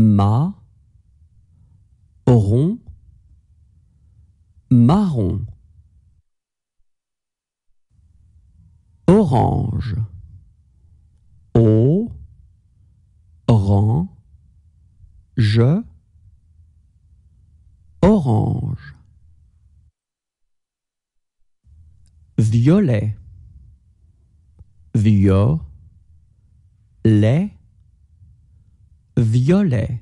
ma, rond, marron, orange, o, rang, je, orange, violet, lait, violet